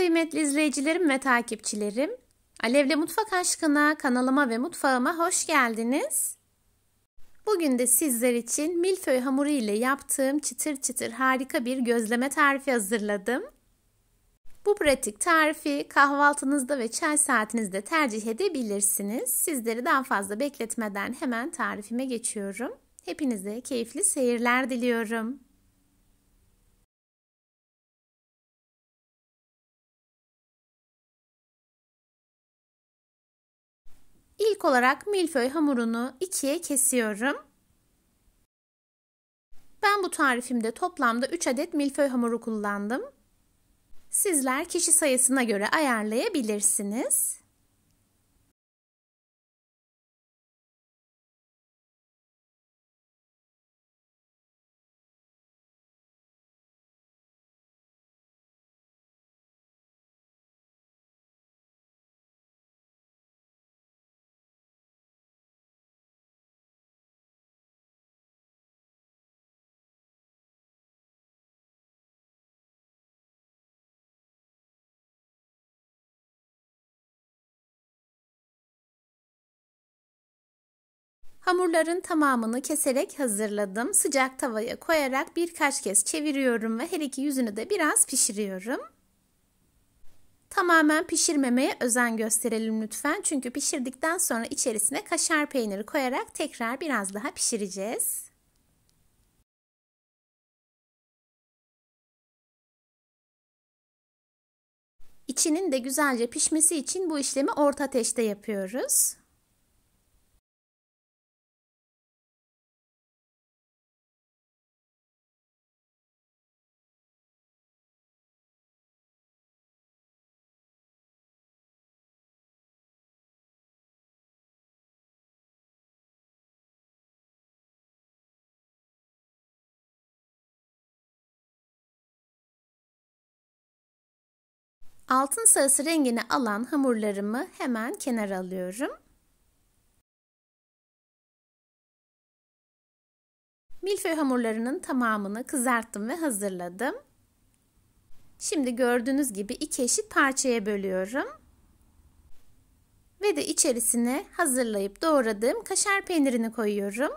kıymetli izleyicilerim ve takipçilerim. Alevle Mutfak Aşkına kanalıma ve mutfağıma hoş geldiniz. Bugün de sizler için milföy hamuru ile yaptığım çıtır çıtır harika bir gözleme tarifi hazırladım. Bu pratik tarifi kahvaltınızda ve çay saatinizde tercih edebilirsiniz. Sizleri daha fazla bekletmeden hemen tarifime geçiyorum. Hepinize keyifli seyirler diliyorum. İlk olarak milföy hamurunu ikiye kesiyorum. Ben bu tarifimde toplamda 3 adet milföy hamuru kullandım. Sizler kişi sayısına göre ayarlayabilirsiniz. Hamurların tamamını keserek hazırladım. Sıcak tavaya koyarak birkaç kez çeviriyorum ve her iki yüzünü de biraz pişiriyorum. Tamamen pişirmemeye özen gösterelim lütfen. Çünkü pişirdikten sonra içerisine kaşar peyniri koyarak tekrar biraz daha pişireceğiz. İçinin de güzelce pişmesi için bu işlemi orta ateşte yapıyoruz. Altın sarısı rengini alan hamurlarımı hemen kenara alıyorum. Milföy hamurlarının tamamını kızarttım ve hazırladım. Şimdi gördüğünüz gibi iki eşit parçaya bölüyorum. Ve de içerisine hazırlayıp doğradığım kaşar peynirini koyuyorum.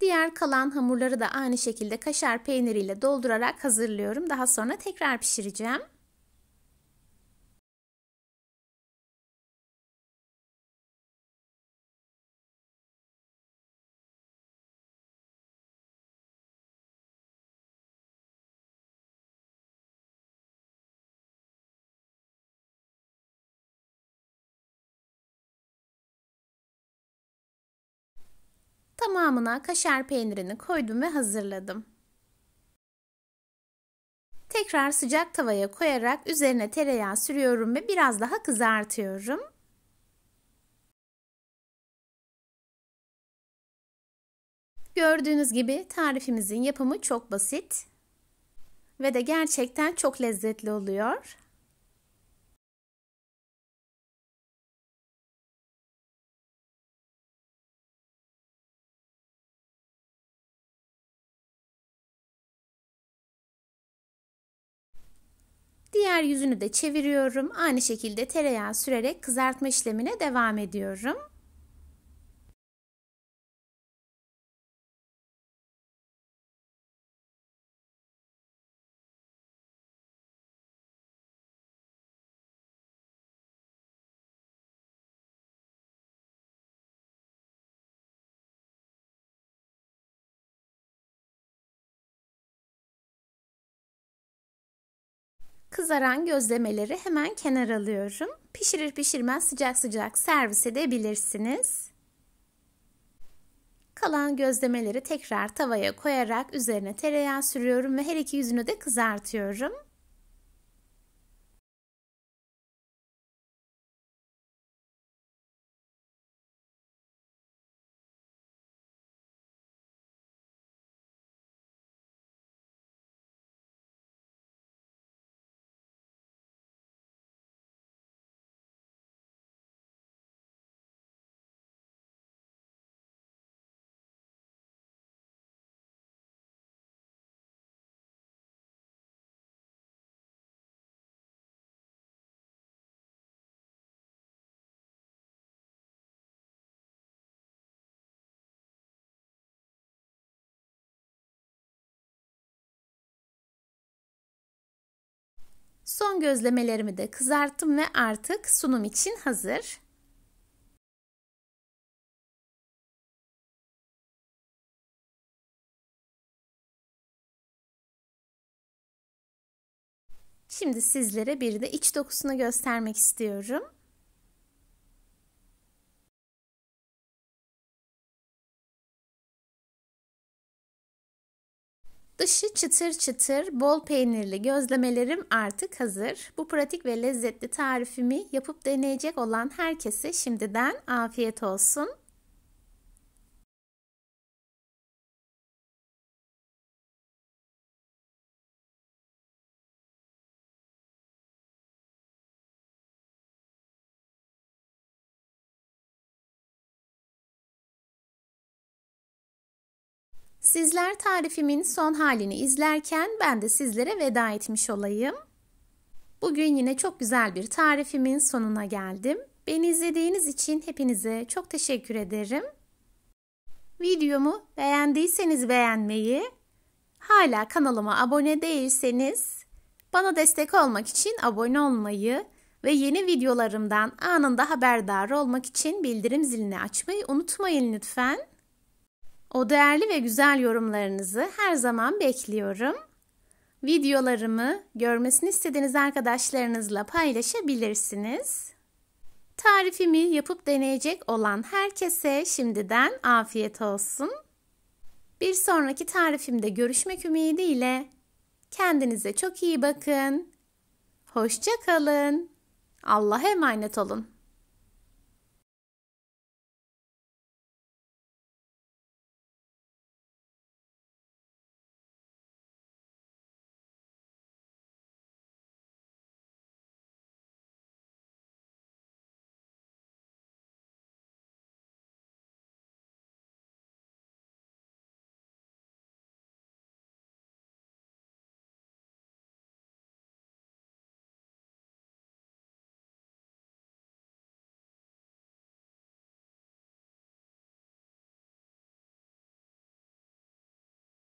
Diğer kalan hamurları da aynı şekilde kaşar peyniriyle doldurarak hazırlıyorum. Daha sonra tekrar pişireceğim. Tamamına kaşar peynirini koydum ve hazırladım. Tekrar sıcak tavaya koyarak üzerine tereyağı sürüyorum ve biraz daha kızartıyorum. Gördüğünüz gibi tarifimizin yapımı çok basit ve de gerçekten çok lezzetli oluyor. Diğer yüzünü de çeviriyorum. Aynı şekilde tereyağı sürerek kızartma işlemine devam ediyorum. Kızaran gözlemeleri hemen kenar alıyorum. Pişirir pişirmez sıcak sıcak servis edebilirsiniz. Kalan gözlemeleri tekrar tavaya koyarak üzerine tereyağı sürüyorum ve her iki yüzünü de kızartıyorum. Son gözlemelerimi de kızarttım ve artık sunum için hazır. Şimdi sizlere bir de iç dokusunu göstermek istiyorum. Dışı çıtır çıtır, bol peynirli gözlemelerim artık hazır. Bu pratik ve lezzetli tarifimi yapıp deneyecek olan herkese şimdiden afiyet olsun. Sizler tarifimin son halini izlerken ben de sizlere veda etmiş olayım. Bugün yine çok güzel bir tarifimin sonuna geldim. Beni izlediğiniz için hepinize çok teşekkür ederim. Videomu beğendiyseniz beğenmeyi, hala kanalıma abone değilseniz bana destek olmak için abone olmayı ve yeni videolarımdan anında haberdar olmak için bildirim zilini açmayı unutmayın lütfen. O değerli ve güzel yorumlarınızı her zaman bekliyorum. Videolarımı görmesini istediğiniz arkadaşlarınızla paylaşabilirsiniz. Tarifimi yapıp deneyecek olan herkese şimdiden afiyet olsun. Bir sonraki tarifimde görüşmek ümidiyle kendinize çok iyi bakın. Hoşça kalın. Allah'a emanet olun.